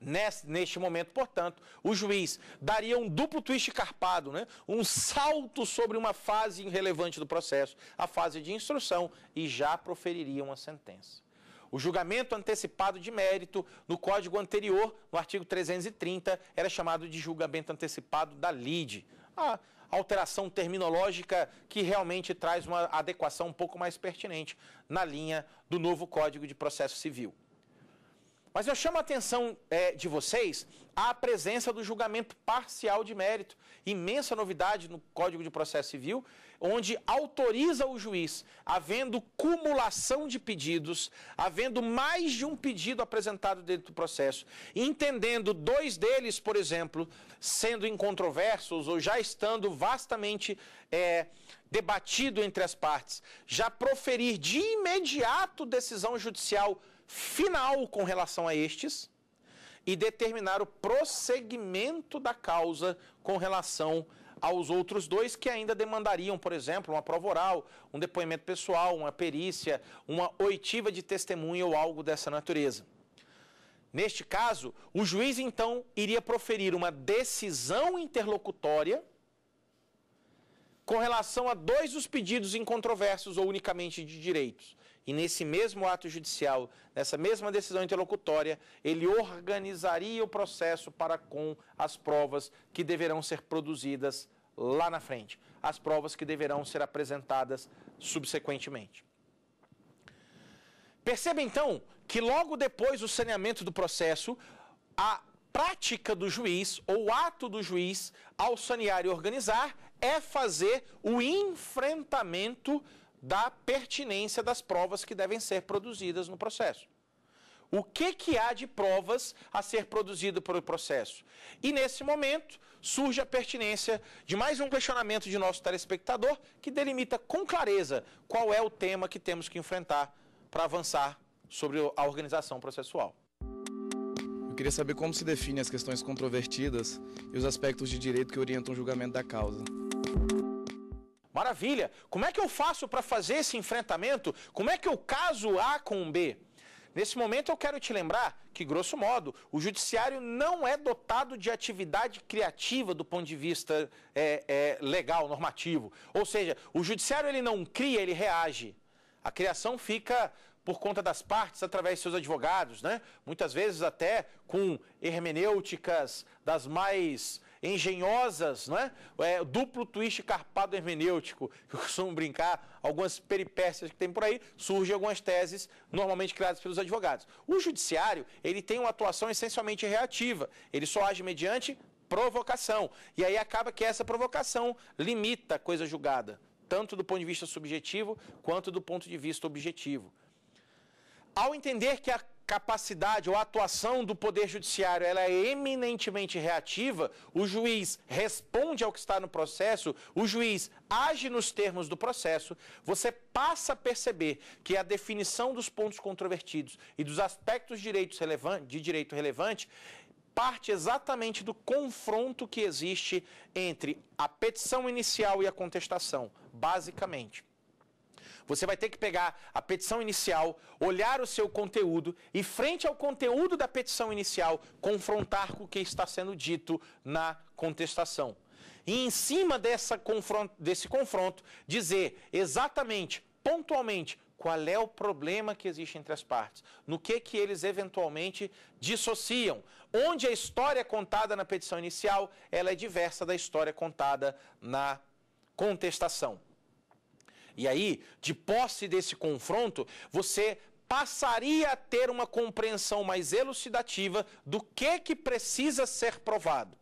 Neste, neste momento, portanto, o juiz daria um duplo twist carpado, né? um salto sobre uma fase irrelevante do processo, a fase de instrução, e já proferiria uma sentença. O julgamento antecipado de mérito, no código anterior, no artigo 330, era chamado de julgamento antecipado da LIDE. A alteração terminológica que realmente traz uma adequação um pouco mais pertinente na linha do novo Código de Processo Civil. Mas eu chamo a atenção é, de vocês à presença do julgamento parcial de mérito, imensa novidade no Código de Processo Civil, onde autoriza o juiz, havendo cumulação de pedidos, havendo mais de um pedido apresentado dentro do processo, entendendo dois deles, por exemplo, sendo incontroversos ou já estando vastamente é, debatido entre as partes, já proferir de imediato decisão judicial final com relação a estes e determinar o prosseguimento da causa com relação aos outros dois que ainda demandariam, por exemplo, uma prova oral, um depoimento pessoal, uma perícia, uma oitiva de testemunho ou algo dessa natureza. Neste caso, o juiz então iria proferir uma decisão interlocutória com relação a dois dos pedidos incontroversos ou unicamente de direitos. E nesse mesmo ato judicial, nessa mesma decisão interlocutória, ele organizaria o processo para com as provas que deverão ser produzidas lá na frente, as provas que deverão ser apresentadas subsequentemente. Perceba então que logo depois do saneamento do processo, a prática do juiz ou ato do juiz ao sanear e organizar é fazer o enfrentamento da pertinência das provas que devem ser produzidas no processo. O que, que há de provas a ser produzido pelo processo? E nesse momento surge a pertinência de mais um questionamento de nosso telespectador que delimita com clareza qual é o tema que temos que enfrentar para avançar sobre a organização processual. Eu queria saber como se definem as questões controvertidas e os aspectos de direito que orientam o julgamento da causa. Maravilha. Como é que eu faço para fazer esse enfrentamento? Como é que eu caso A com B? Nesse momento eu quero te lembrar que, grosso modo, o judiciário não é dotado de atividade criativa do ponto de vista é, é, legal, normativo. Ou seja, o judiciário ele não cria, ele reage. A criação fica por conta das partes, através de seus advogados, né? muitas vezes até com hermenêuticas das mais engenhosas, não é? é duplo twist carpado hermenêutico, que eu costumo brincar, algumas peripécias que tem por aí, surgem algumas teses normalmente criadas pelos advogados. O judiciário, ele tem uma atuação essencialmente reativa, ele só age mediante provocação. E aí acaba que essa provocação limita a coisa julgada, tanto do ponto de vista subjetivo quanto do ponto de vista objetivo. Ao entender que a capacidade ou a atuação do Poder Judiciário ela é eminentemente reativa, o juiz responde ao que está no processo, o juiz age nos termos do processo, você passa a perceber que a definição dos pontos controvertidos e dos aspectos de direito relevante parte exatamente do confronto que existe entre a petição inicial e a contestação, basicamente. Você vai ter que pegar a petição inicial, olhar o seu conteúdo e, frente ao conteúdo da petição inicial, confrontar com o que está sendo dito na contestação. E, em cima confronto, desse confronto, dizer exatamente, pontualmente, qual é o problema que existe entre as partes, no que que eles eventualmente dissociam, onde a história contada na petição inicial ela é diversa da história contada na contestação. E aí, de posse desse confronto, você passaria a ter uma compreensão mais elucidativa do que que precisa ser provado.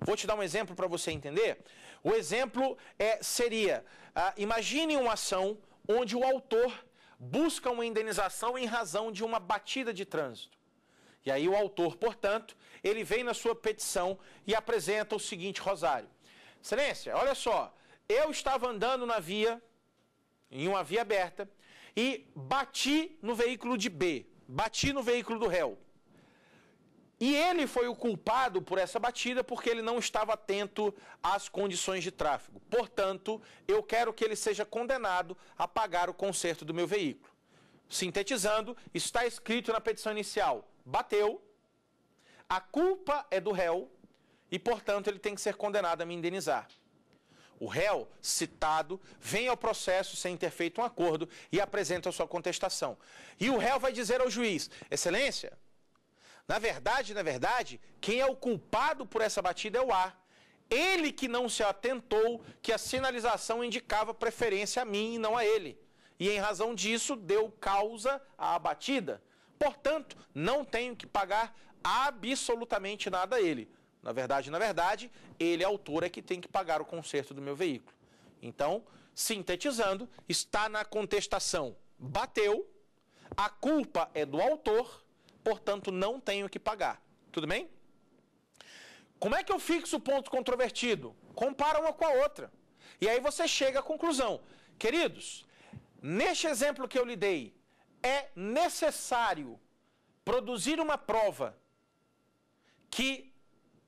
Vou te dar um exemplo para você entender. O exemplo é, seria: ah, imagine uma ação onde o autor busca uma indenização em razão de uma batida de trânsito. E aí o autor, portanto, ele vem na sua petição e apresenta o seguinte rosário: Excelência, olha só, eu estava andando na via em uma via aberta e bati no veículo de B, bati no veículo do réu. E ele foi o culpado por essa batida porque ele não estava atento às condições de tráfego. Portanto, eu quero que ele seja condenado a pagar o conserto do meu veículo. Sintetizando, está escrito na petição inicial: bateu, a culpa é do réu e, portanto, ele tem que ser condenado a me indenizar o réu citado vem ao processo sem ter feito um acordo e apresenta sua contestação. E o réu vai dizer ao juiz: Excelência, na verdade, na verdade, quem é o culpado por essa batida é o A. Ele que não se atentou que a sinalização indicava preferência a mim e não a ele. E em razão disso deu causa à batida. Portanto, não tenho que pagar absolutamente nada a ele. Na verdade, na verdade, ele, autor, é que tem que pagar o conserto do meu veículo. Então, sintetizando, está na contestação. Bateu, a culpa é do autor, portanto, não tenho que pagar. Tudo bem? Como é que eu fixo o ponto controvertido? Compara uma com a outra. E aí você chega à conclusão. Queridos, neste exemplo que eu lhe dei, é necessário produzir uma prova que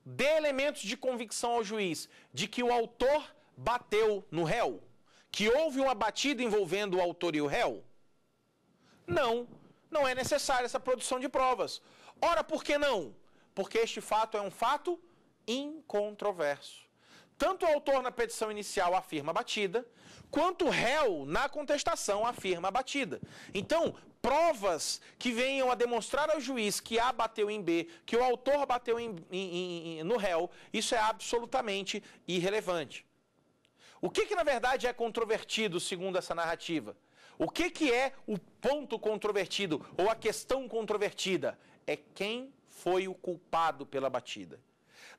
dê elementos de convicção ao juiz de que o autor bateu no réu, que houve uma batida envolvendo o autor e o réu? Não, não é necessária essa produção de provas. Ora, por que não? Porque este fato é um fato incontroverso. Tanto o autor na petição inicial afirma a batida, quanto o réu na contestação afirma a batida. Então, provas que venham a demonstrar ao juiz que A bateu em B, que o autor bateu em, em, em, no réu, isso é absolutamente irrelevante. O que, que na verdade é controvertido segundo essa narrativa? O que, que é o ponto controvertido ou a questão controvertida? É quem foi o culpado pela batida.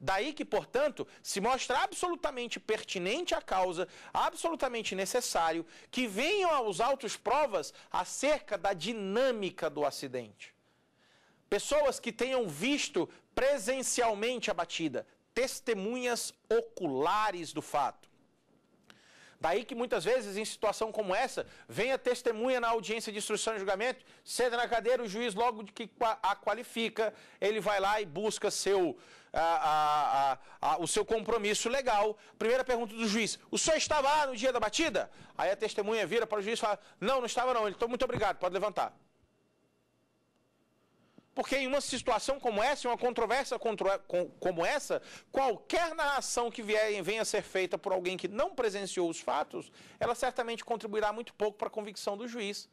Daí que, portanto, se mostra absolutamente pertinente à causa, absolutamente necessário que venham aos autos provas acerca da dinâmica do acidente. Pessoas que tenham visto presencialmente a batida, testemunhas oculares do fato. Daí que muitas vezes, em situação como essa, venha testemunha na audiência de instrução e julgamento, senta na cadeira, o juiz, logo de que a qualifica, ele vai lá e busca seu a, a, o seu compromisso legal. Primeira pergunta do juiz: o senhor estava lá no dia da batida? Aí a testemunha vira para o juiz e fala: não, não estava não. Ele então, muito obrigado, pode levantar. Porque em uma situação como essa, em uma controvérsia como essa, qualquer narração que vier, venha a ser feita por alguém que não presenciou os fatos, ela certamente contribuirá muito pouco para a convicção do juiz.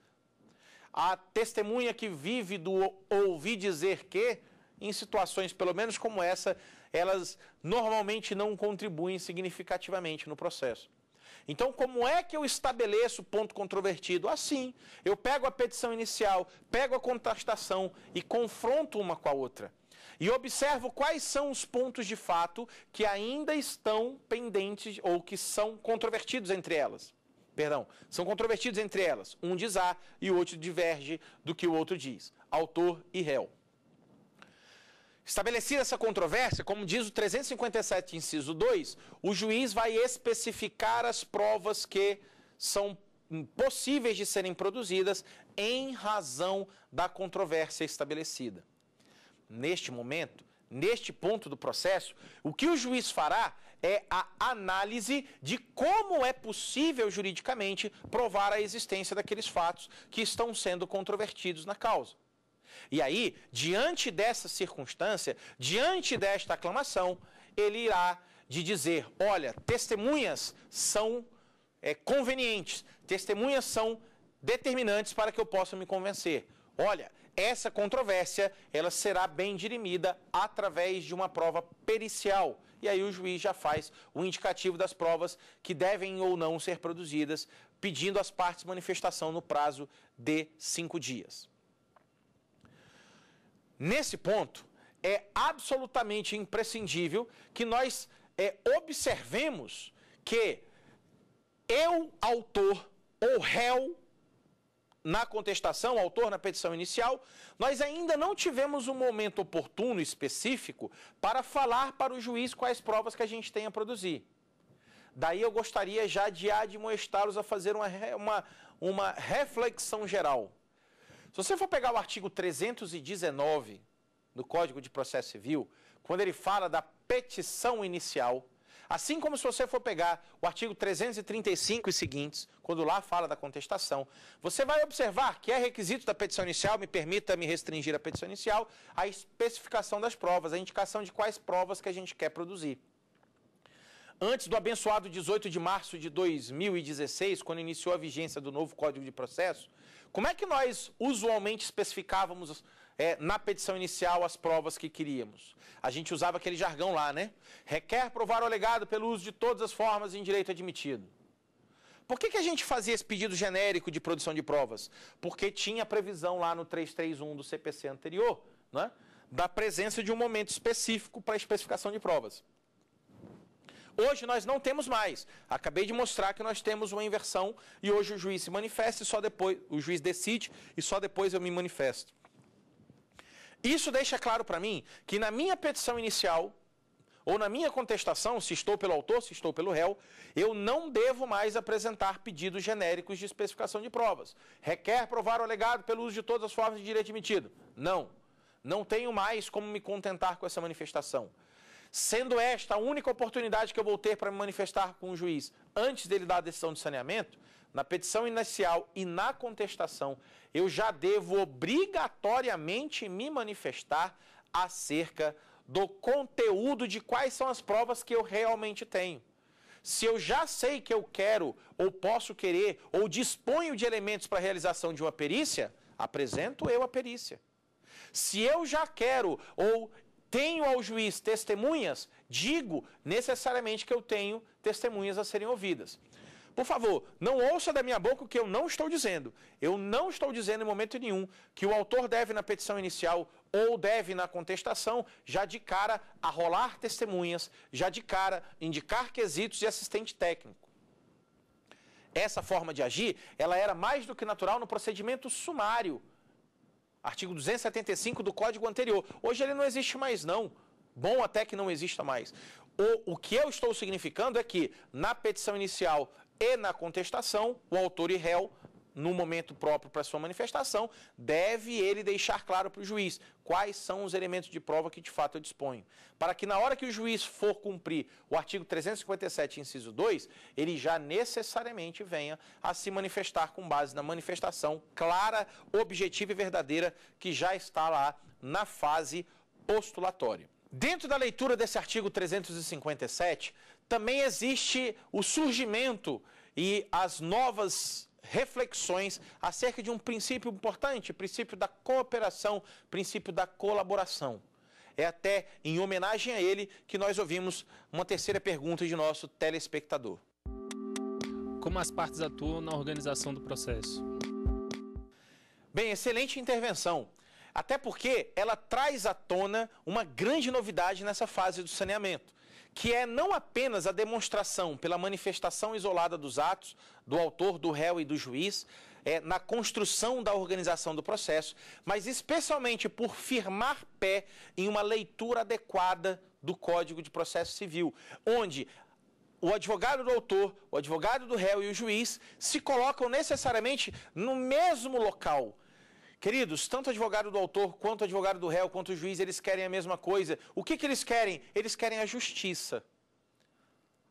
A testemunha que vive do ouvir dizer que em situações, pelo menos como essa, elas normalmente não contribuem significativamente no processo. Então, como é que eu estabeleço ponto controvertido? Assim, eu pego a petição inicial, pego a contestação e confronto uma com a outra. E observo quais são os pontos de fato que ainda estão pendentes ou que são controvertidos entre elas. Perdão, são controvertidos entre elas. Um diz A e o outro diverge do que o outro diz. Autor e réu. Estabelecida essa controvérsia, como diz o 357, inciso 2, o juiz vai especificar as provas que são possíveis de serem produzidas em razão da controvérsia estabelecida. Neste momento, neste ponto do processo, o que o juiz fará é a análise de como é possível juridicamente provar a existência daqueles fatos que estão sendo controvertidos na causa. E aí, diante dessa circunstância, diante desta aclamação, ele irá de dizer: olha, testemunhas são é, convenientes, testemunhas são determinantes para que eu possa me convencer. Olha, essa controvérsia ela será bem dirimida através de uma prova pericial. E aí o juiz já faz o indicativo das provas que devem ou não ser produzidas, pedindo às partes manifestação no prazo de cinco dias. Nesse ponto, é absolutamente imprescindível que nós é, observemos que eu, autor ou réu, na contestação, autor na petição inicial, nós ainda não tivemos um momento oportuno específico para falar para o juiz quais provas que a gente tem a produzir. Daí eu gostaria já de admoestá-los a fazer uma, uma, uma reflexão geral. Se você for pegar o artigo 319 do Código de Processo Civil, quando ele fala da petição inicial, assim como se você for pegar o artigo 335 e seguintes, quando lá fala da contestação, você vai observar que é requisito da petição inicial, me permita me restringir a petição inicial, a especificação das provas, a indicação de quais provas que a gente quer produzir. Antes do abençoado 18 de março de 2016, quando iniciou a vigência do novo Código de Processo, como é que nós usualmente especificávamos é, na petição inicial as provas que queríamos? A gente usava aquele jargão lá, né? Requer provar o alegado pelo uso de todas as formas em direito admitido. Por que, que a gente fazia esse pedido genérico de produção de provas? Porque tinha previsão lá no 331 do CPC anterior, né? Da presença de um momento específico para especificação de provas. Hoje nós não temos mais. Acabei de mostrar que nós temos uma inversão e hoje o juiz se manifesta e só depois o juiz decide e só depois eu me manifesto. Isso deixa claro para mim que na minha petição inicial ou na minha contestação, se estou pelo autor, se estou pelo réu, eu não devo mais apresentar pedidos genéricos de especificação de provas. Requer provar o alegado pelo uso de todas as formas de direito admitido. Não. Não tenho mais como me contentar com essa manifestação sendo esta a única oportunidade que eu vou ter para me manifestar com o juiz antes dele dar a decisão de saneamento, na petição inicial e na contestação, eu já devo obrigatoriamente me manifestar acerca do conteúdo de quais são as provas que eu realmente tenho. Se eu já sei que eu quero, ou posso querer, ou disponho de elementos para a realização de uma perícia, apresento eu a perícia. Se eu já quero ou tenho ao juiz testemunhas? Digo necessariamente que eu tenho testemunhas a serem ouvidas. Por favor, não ouça da minha boca o que eu não estou dizendo. Eu não estou dizendo em momento nenhum que o autor deve na petição inicial ou deve na contestação já de cara arrolar testemunhas, já de cara indicar quesitos e assistente técnico. Essa forma de agir, ela era mais do que natural no procedimento sumário artigo 275 do código anterior. Hoje ele não existe mais, não. Bom até que não exista mais. O, o que eu estou significando é que, na petição inicial e na contestação, o autor e réu no momento próprio para sua manifestação, deve ele deixar claro para o juiz quais são os elementos de prova que de fato eu disponho. Para que na hora que o juiz for cumprir o artigo 357, inciso 2, ele já necessariamente venha a se manifestar com base na manifestação clara, objetiva e verdadeira que já está lá na fase postulatória. Dentro da leitura desse artigo 357, também existe o surgimento e as novas reflexões acerca de um princípio importante, princípio da cooperação, princípio da colaboração. É até em homenagem a ele que nós ouvimos uma terceira pergunta de nosso telespectador. Como as partes atuam na organização do processo? Bem, excelente intervenção. Até porque ela traz à tona uma grande novidade nessa fase do saneamento que é não apenas a demonstração pela manifestação isolada dos atos do autor, do réu e do juiz, é, na construção da organização do processo, mas especialmente por firmar pé em uma leitura adequada do Código de Processo Civil, onde o advogado do autor, o advogado do réu e o juiz se colocam necessariamente no mesmo local, Queridos, tanto o advogado do autor, quanto o advogado do réu, quanto o juiz, eles querem a mesma coisa. O que, que eles querem? Eles querem a justiça.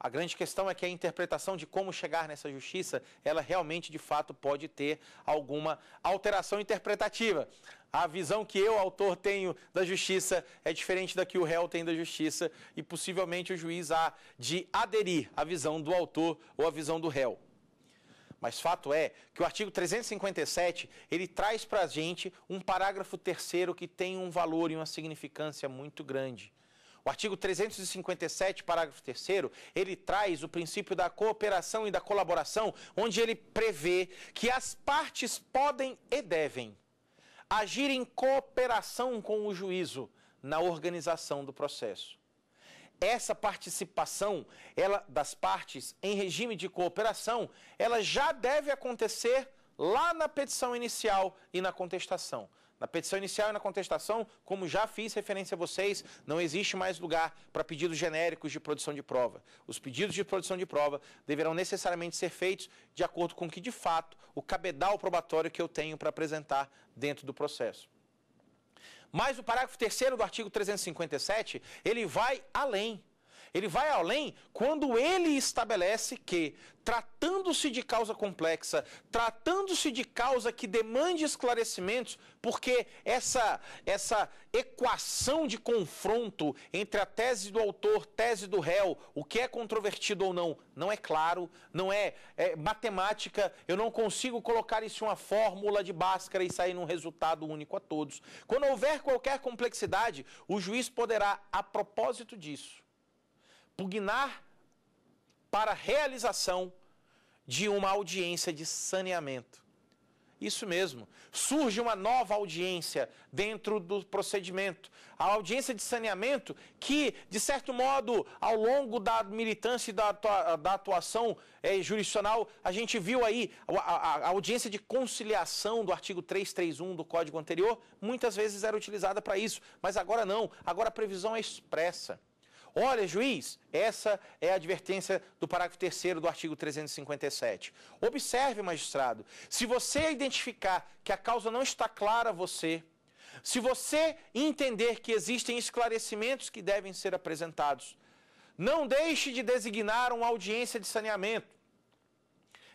A grande questão é que a interpretação de como chegar nessa justiça, ela realmente, de fato, pode ter alguma alteração interpretativa. A visão que eu, autor, tenho da justiça é diferente da que o réu tem da justiça e possivelmente o juiz há de aderir à visão do autor ou à visão do réu. Mas fato é que o artigo 357, ele traz para a gente um parágrafo terceiro que tem um valor e uma significância muito grande. O artigo 357, parágrafo 3 ele traz o princípio da cooperação e da colaboração, onde ele prevê que as partes podem e devem agir em cooperação com o juízo na organização do processo essa participação ela, das partes em regime de cooperação, ela já deve acontecer lá na petição inicial e na contestação. Na petição inicial e na contestação, como já fiz referência a vocês, não existe mais lugar para pedidos genéricos de produção de prova. Os pedidos de produção de prova deverão necessariamente ser feitos de acordo com que, de fato, o cabedal probatório que eu tenho para apresentar dentro do processo. Mas o parágrafo 3 do artigo 357, ele vai além. Ele vai além quando ele estabelece que, tratando-se de causa complexa, tratando-se de causa que demande esclarecimentos, porque essa, essa equação de confronto entre a tese do autor, tese do réu, o que é controvertido ou não, não é claro, não é, é matemática, eu não consigo colocar isso em uma fórmula de Bhaskara e sair num resultado único a todos. Quando houver qualquer complexidade, o juiz poderá, a propósito disso, pugnar para a realização de uma audiência de saneamento. Isso mesmo. Surge uma nova audiência dentro do procedimento. A audiência de saneamento, que, de certo modo, ao longo da militância e da, da atuação é, jurisdicional, a gente viu aí a, a, a audiência de conciliação do artigo 331 do código anterior, muitas vezes era utilizada para isso, mas agora não. Agora a previsão é expressa. Olha, juiz, essa é a advertência do parágrafo 3 do artigo 357. Observe, magistrado, se você identificar que a causa não está clara a você, se você entender que existem esclarecimentos que devem ser apresentados, não deixe de designar uma audiência de saneamento.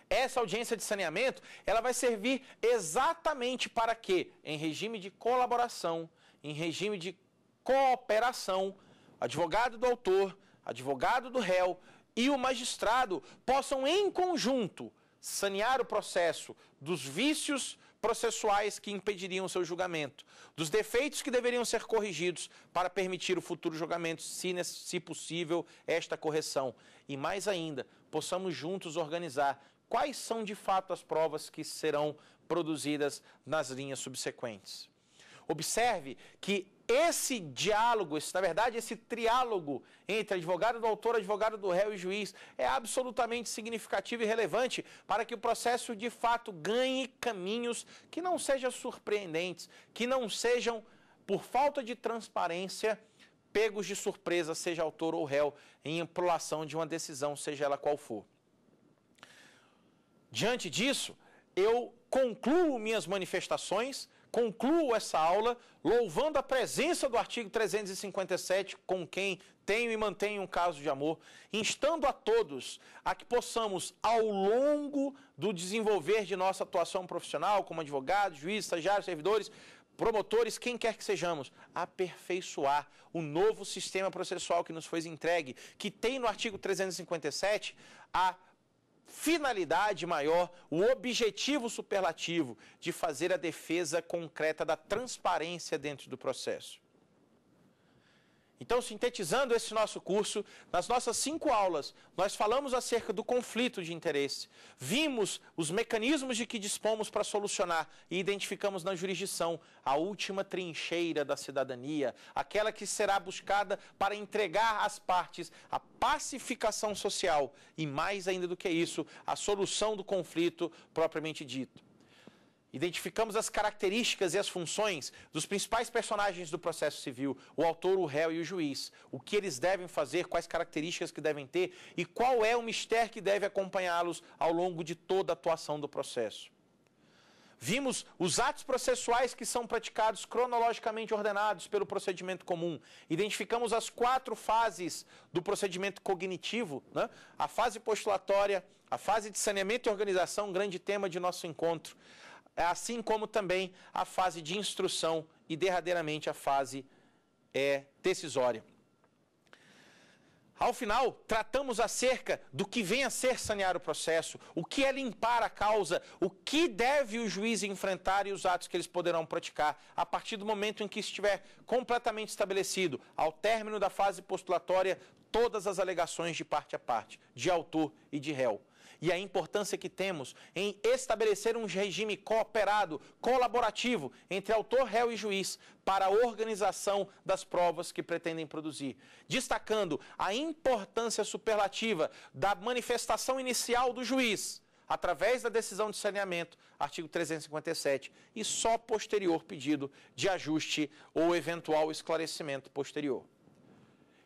Essa audiência de saneamento, ela vai servir exatamente para que, em regime de colaboração, em regime de cooperação, advogado do autor, advogado do réu e o magistrado possam, em conjunto, sanear o processo dos vícios processuais que impediriam seu julgamento, dos defeitos que deveriam ser corrigidos para permitir o futuro julgamento, se, se possível, esta correção. E mais ainda, possamos juntos organizar quais são de fato as provas que serão produzidas nas linhas subsequentes. Observe que esse diálogo, esse, na verdade, esse triálogo entre advogado do autor, advogado do réu e juiz é absolutamente significativo e relevante para que o processo de fato ganhe caminhos que não sejam surpreendentes, que não sejam, por falta de transparência, pegos de surpresa, seja autor ou réu, em prolação de uma decisão, seja ela qual for. Diante disso, eu concluo minhas manifestações concluo essa aula louvando a presença do artigo 357, com quem tenho e mantenho um caso de amor, instando a todos a que possamos, ao longo do desenvolver de nossa atuação profissional, como advogados, juízes, estagiários, servidores, promotores, quem quer que sejamos, aperfeiçoar o novo sistema processual que nos foi entregue, que tem no artigo 357 a finalidade maior, o objetivo superlativo de fazer a defesa concreta da transparência dentro do processo. Então, sintetizando esse nosso curso, nas nossas cinco aulas, nós falamos acerca do conflito de interesse, vimos os mecanismos de que dispomos para solucionar e identificamos na jurisdição a última trincheira da cidadania, aquela que será buscada para entregar às partes a pacificação social e, mais ainda do que isso, a solução do conflito propriamente dito. Identificamos as características e as funções dos principais personagens do processo civil, o autor, o réu e o juiz. O que eles devem fazer, quais características que devem ter e qual é o mistério que deve acompanhá-los ao longo de toda a atuação do processo. Vimos os atos processuais que são praticados cronologicamente ordenados pelo procedimento comum. Identificamos as quatro fases do procedimento cognitivo, né? a fase postulatória, a fase de saneamento e organização, grande tema de nosso encontro é assim como também a fase de instrução e, derradeiramente, a fase é, decisória. Ao final, tratamos acerca do que vem a ser sanear o processo, o que é limpar a causa, o que deve o juiz enfrentar e os atos que eles poderão praticar, a partir do momento em que estiver completamente estabelecido, ao término da fase postulatória, todas as alegações de parte a parte, de autor e de réu e a importância que temos em estabelecer um regime cooperado, colaborativo entre autor, réu e juiz para a organização das provas que pretendem produzir, destacando a importância superlativa da manifestação inicial do juiz através da decisão de saneamento, artigo 357, e só posterior pedido de ajuste ou eventual esclarecimento posterior.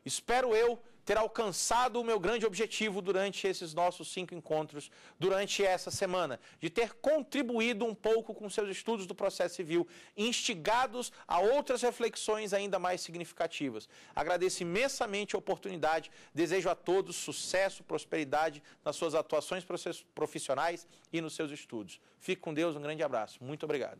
Espero eu ter alcançado o meu grande objetivo durante esses nossos cinco encontros, durante essa semana, de ter contribuído um pouco com seus estudos do processo civil, instigados a outras reflexões ainda mais significativas. Agradeço imensamente a oportunidade, desejo a todos sucesso, prosperidade nas suas atuações profissionais e nos seus estudos. Fique com Deus, um grande abraço. Muito obrigado.